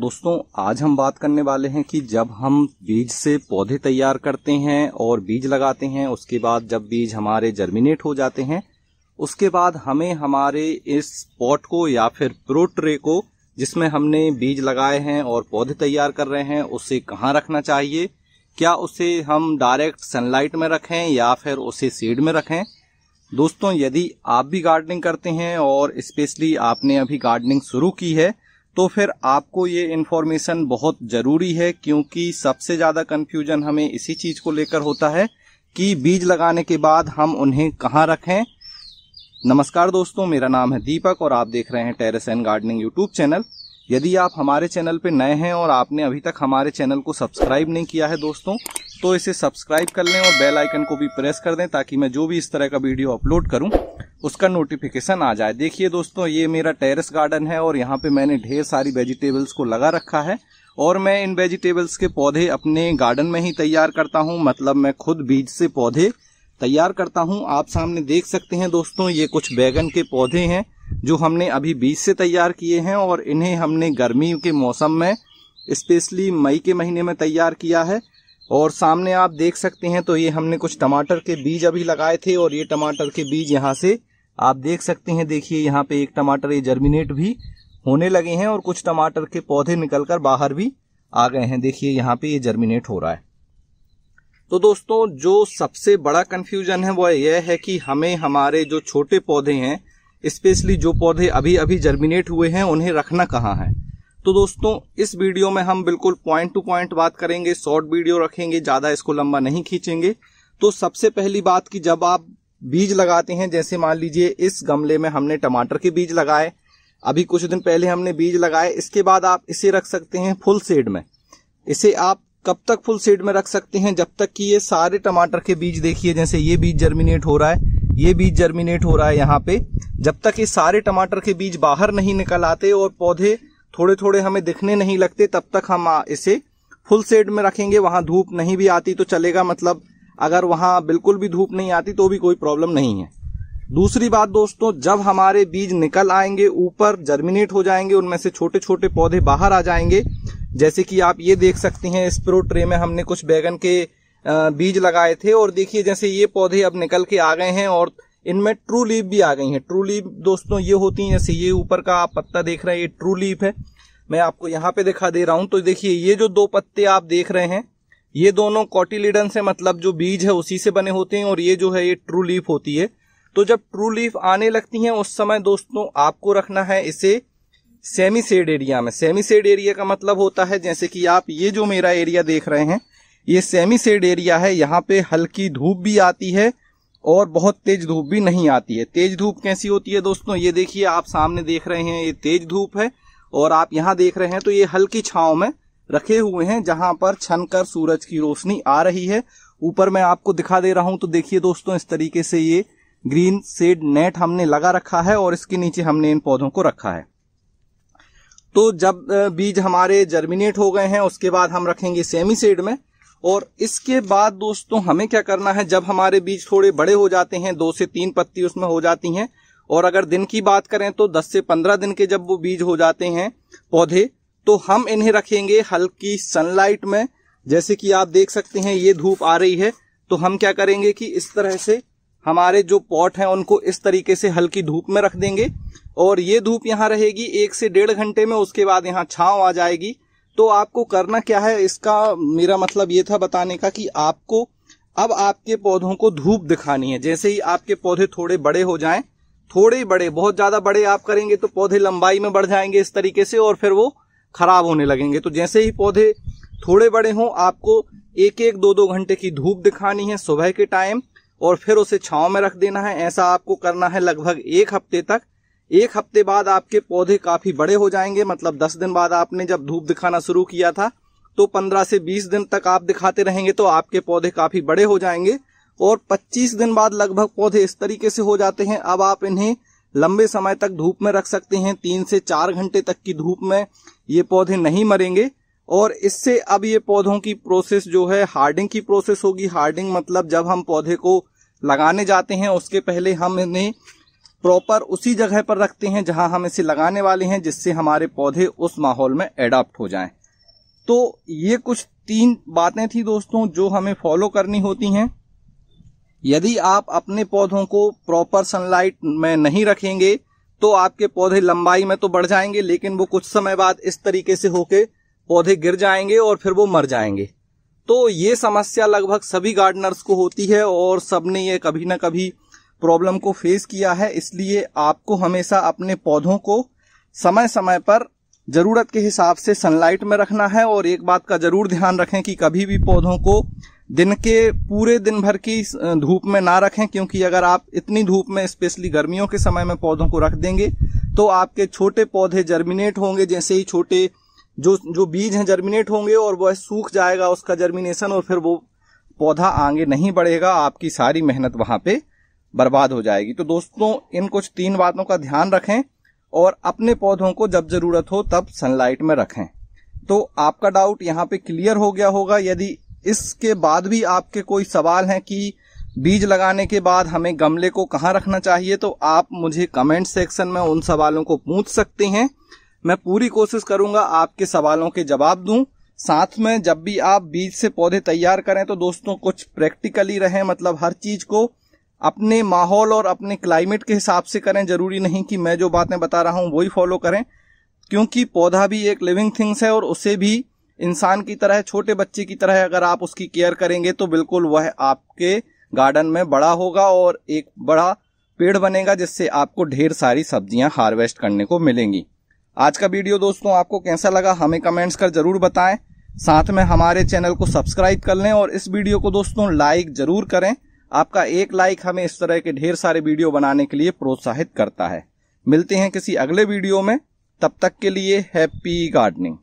दोस्तों आज हम बात करने वाले हैं कि जब हम बीज से पौधे तैयार करते हैं और बीज लगाते हैं उसके बाद जब बीज हमारे जर्मिनेट हो जाते हैं उसके बाद हमें हमारे इस पॉट को या फिर प्रोट्रे को जिसमें हमने बीज लगाए हैं और पौधे तैयार कर रहे हैं उसे कहाँ रखना चाहिए क्या उसे हम डायरेक्ट सनलाइट में रखें या फिर उसे सीड में रखें दोस्तों यदि आप भी गार्डनिंग करते हैं और स्पेशली आपने अभी गार्डनिंग शुरू की है तो फिर आपको ये इन्फॉर्मेशन बहुत ज़रूरी है क्योंकि सबसे ज़्यादा कन्फ्यूजन हमें इसी चीज़ को लेकर होता है कि बीज लगाने के बाद हम उन्हें कहाँ रखें नमस्कार दोस्तों मेरा नाम है दीपक और आप देख रहे हैं terrace and gardening YouTube channel यदि आप हमारे चैनल पर नए हैं और आपने अभी तक हमारे चैनल को सब्सक्राइब नहीं किया है दोस्तों तो इसे सब्सक्राइब कर लें और बेल आइकन को भी प्रेस कर दें ताकि मैं जो भी इस तरह का वीडियो अपलोड करूं उसका नोटिफिकेशन आ जाए देखिए दोस्तों ये मेरा टेरेस गार्डन है और यहाँ पे मैंने ढेर सारी वेजिटेबल्स को लगा रखा है और मैं इन वेजिटेबल्स के पौधे अपने गार्डन में ही तैयार करता हूँ मतलब मैं खुद बीज से पौधे तैयार करता हूँ आप सामने देख सकते हैं दोस्तों ये कुछ बैगन के पौधे हैं जो हमने अभी बीज से तैयार किए हैं और इन्हें हमने गर्मी के मौसम में स्पेशली मई के महीने में तैयार किया है और सामने आप देख सकते हैं तो ये हमने कुछ टमाटर के बीज अभी लगाए थे और ये टमाटर के बीज यहाँ से आप देख सकते हैं देखिए यहाँ पे एक टमाटर ये जर्मिनेट भी होने लगे हैं और कुछ टमाटर के पौधे निकलकर बाहर भी आ गए हैं देखिए यहाँ पे ये जर्मिनेट हो रहा है तो दोस्तों जो सबसे बड़ा कन्फ्यूजन है वह यह है कि हमें हमारे जो छोटे पौधे हैं स्पेशली जो पौधे अभी अभी जर्मिनेट हुए हैं उन्हें रखना कहाँ है तो दोस्तों इस वीडियो में हम बिल्कुल पॉइंट टू पॉइंट बात करेंगे शॉर्ट वीडियो रखेंगे ज़्यादा इसको लंबा नहीं खींचेंगे तो सबसे पहली बात कि जब आप बीज लगाते हैं जैसे मान लीजिए इस गमले में हमने टमाटर के बीज लगाए अभी कुछ दिन पहले हमने बीज लगाए इसके बाद आप इसे रख सकते हैं फुल सेड में इसे आप कब तक फुल सेड में रख सकते हैं जब तक कि ये सारे टमाटर के बीज देखिए जैसे ये बीज जर्मिनेट हो रहा है ये बीज जर्मिनेट हो रहा है यहाँ पे जब तक ये सारे टमाटर के बीज बाहर नहीं निकल आते और पौधे थोड़े थोड़े हमें दिखने नहीं लगते तब तक हम इसे फुल सेड में रखेंगे वहां धूप नहीं भी आती तो चलेगा मतलब अगर वहां बिल्कुल भी धूप नहीं आती तो भी कोई प्रॉब्लम नहीं है दूसरी बात दोस्तों जब हमारे बीज निकल आएंगे ऊपर जर्मिनेट हो जाएंगे उनमें से छोटे छोटे पौधे बाहर आ जाएंगे जैसे कि आप ये देख सकते हैं स्प्रो ट्रे में हमने कुछ बैगन के बीज लगाए थे और देखिए जैसे ये पौधे अब निकल के आ गए हैं और इनमें ट्रू लीप भी आ गई है ट्रू लीप दोस्तों ये होती है जैसे ये ऊपर का आप पत्ता देख रहे हैं ये ट्रू लीप है मैं आपको यहाँ पे दिखा दे रहा हूँ तो देखिए ये जो दो पत्ते आप देख रहे हैं ये दोनों कॉटिलीडन से मतलब जो बीज है उसी से बने होते हैं और ये जो है ये ट्रू लीफ होती है तो जब ट्रू लीफ आने लगती हैं उस समय दोस्तों आपको रखना है इसे सेमी सेड एरिया में सेमी सेड एरिया का मतलब होता है जैसे कि आप ये जो मेरा एरिया देख रहे हैं ये सेमी सेड एरिया है यहाँ पे हल्की धूप भी आती है और बहुत तेज धूप भी नहीं आती है तेज धूप कैसी होती है दोस्तों ये देखिए आप सामने देख रहे हैं ये तेज धूप है और आप यहाँ देख रहे हैं तो ये हल्की छाव में रखे हुए हैं जहां पर छन कर सूरज की रोशनी आ रही है ऊपर मैं आपको दिखा दे रहा हूं तो देखिए दोस्तों इस तरीके से ये ग्रीन सेड नेट हमने लगा रखा है और इसके नीचे हमने इन पौधों को रखा है तो जब बीज हमारे जर्मिनेट हो गए हैं उसके बाद हम रखेंगे सेमी सेड में और इसके बाद दोस्तों हमें क्या करना है जब हमारे बीज थोड़े बड़े हो जाते हैं दो से तीन पत्ती उसमें हो जाती हैं और अगर दिन की बात करें तो 10 से 15 दिन के जब वो बीज हो जाते हैं पौधे तो हम इन्हें रखेंगे हल्की सनलाइट में जैसे कि आप देख सकते हैं ये धूप आ रही है तो हम क्या करेंगे कि इस तरह से हमारे जो पॉट हैं उनको इस तरीके से हल्की धूप में रख देंगे और ये धूप यहाँ रहेगी एक से डेढ़ घंटे में उसके बाद यहाँ छाँव आ जाएगी तो आपको करना क्या है इसका मेरा मतलब ये था बताने का कि आपको अब आपके पौधों को धूप दिखानी है जैसे ही आपके पौधे थोड़े बड़े हो जाएं थोड़े बड़े बहुत ज्यादा बड़े आप करेंगे तो पौधे लंबाई में बढ़ जाएंगे इस तरीके से और फिर वो खराब होने लगेंगे तो जैसे ही पौधे थोड़े बड़े हों आपको एक एक दो दो घंटे की धूप दिखानी है सुबह के टाइम और फिर उसे छाव में रख देना है ऐसा आपको करना है लगभग एक हफ्ते तक एक हफ्ते बाद आपके पौधे काफ़ी बड़े हो जाएंगे मतलब दस दिन बाद आपने जब धूप दिखाना शुरू किया था तो पंद्रह से बीस दिन तक आप दिखाते रहेंगे तो आपके पौधे काफ़ी बड़े हो जाएंगे और पच्चीस दिन बाद लगभग पौधे इस तरीके से हो जाते हैं अब आप इन्हें लंबे समय तक धूप में रख सकते हैं तीन से चार घंटे तक की धूप में ये पौधे नहीं मरेंगे और इससे अब ये पौधों की प्रोसेस जो है हार्डिंग की प्रोसेस होगी हार्डिंग मतलब जब हम पौधे को लगाने जाते हैं उसके पहले हम इन्हें प्रॉपर उसी जगह पर रखते हैं जहां हम इसे लगाने वाले हैं जिससे हमारे पौधे उस माहौल में एडाप्ट हो जाएं तो ये कुछ तीन बातें थी दोस्तों जो हमें फॉलो करनी होती हैं यदि आप अपने पौधों को प्रॉपर सनलाइट में नहीं रखेंगे तो आपके पौधे लंबाई में तो बढ़ जाएंगे लेकिन वो कुछ समय बाद इस तरीके से होके पौधे गिर जाएंगे और फिर वो मर जाएंगे तो ये समस्या लगभग सभी गार्डनर्स को होती है और सबने ये कभी ना कभी प्रॉब्लम को फेस किया है इसलिए आपको हमेशा अपने पौधों को समय समय पर जरूरत के हिसाब से सनलाइट में रखना है और एक बात का जरूर ध्यान रखें कि कभी भी पौधों को दिन के पूरे दिन भर की धूप में ना रखें क्योंकि अगर आप इतनी धूप में स्पेशली गर्मियों के समय में पौधों को रख देंगे तो आपके छोटे पौधे जर्मिनेट होंगे जैसे ही छोटे जो जो बीज हैं जर्मिनेट होंगे और वह सूख जाएगा उसका जर्मिनेशन और फिर वो पौधा आगे नहीं बढ़ेगा आपकी सारी मेहनत वहां पे बर्बाद हो जाएगी तो दोस्तों इन कुछ तीन बातों का ध्यान रखें और अपने पौधों को जब जरूरत हो तब सनलाइट में रखें तो आपका डाउट यहाँ पे क्लियर हो गया होगा यदि इसके बाद भी आपके कोई सवाल हैं कि बीज लगाने के बाद हमें गमले को कहाँ रखना चाहिए तो आप मुझे कमेंट सेक्शन में उन सवालों को पूछ सकते हैं मैं पूरी कोशिश करूंगा आपके सवालों के जवाब दूं साथ में जब भी आप बीज से पौधे तैयार करें तो दोस्तों कुछ प्रैक्टिकली रहें मतलब हर चीज को अपने माहौल और अपने क्लाइमेट के हिसाब से करें जरूरी नहीं कि मैं जो बातें बता रहा हूं वही फॉलो करें क्योंकि पौधा भी एक लिविंग थिंग्स है और उसे भी इंसान की तरह छोटे बच्चे की तरह अगर आप उसकी केयर करेंगे तो बिल्कुल वह आपके गार्डन में बड़ा होगा और एक बड़ा पेड़ बनेगा जिससे आपको ढेर सारी सब्जियां हार्वेस्ट करने को मिलेंगी आज का वीडियो दोस्तों आपको कैसा लगा हमें कमेंट्स कर जरूर बताएं साथ में हमारे चैनल को सब्सक्राइब कर लें और इस वीडियो को दोस्तों लाइक जरूर करें आपका एक लाइक हमें इस तरह के ढेर सारे वीडियो बनाने के लिए प्रोत्साहित करता है मिलते हैं किसी अगले वीडियो में तब तक के लिए हैप्पी गार्डनिंग